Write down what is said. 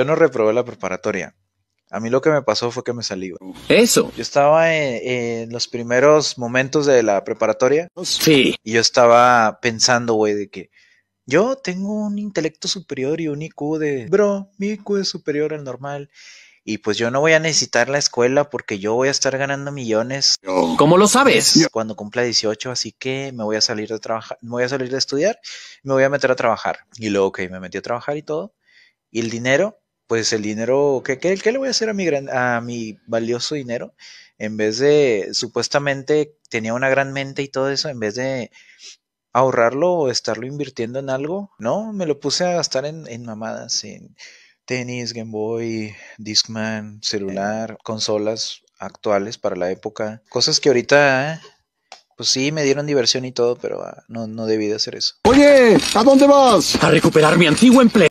yo no reprobé la preparatoria. A mí lo que me pasó fue que me salí. Eso. Yo estaba en, los primeros momentos de la preparatoria. Sí. Y yo estaba pensando, güey, de que yo tengo un intelecto superior y un IQ de... Bro, mi IQ es superior al normal. Y pues yo no voy a necesitar la escuela porque yo voy a estar ganando millones. ¿Cómo lo sabes? Cuando cumpla 18, así que me voy a salir de trabajar, me voy a salir de estudiar, me voy a meter a trabajar. Y luego, ok, me metí a trabajar y todo. Y el dinero pues el dinero, ¿qué, le voy a hacer a mi, gran, a mi valioso dinero? En vez de, supuestamente tenía una gran mente y todo eso, en vez de ahorrarlo o estarlo invirtiendo en algo, no, me lo puse a gastar en, mamadas, en tenis, Game Boy, Discman, celular, consolas actuales para la época, cosas que ahorita... ¿eh? pues sí, me dieron diversión y todo, pero ah, no, no debí de hacer eso. Oye, ¿a dónde vas? A recuperar mi antiguo empleo.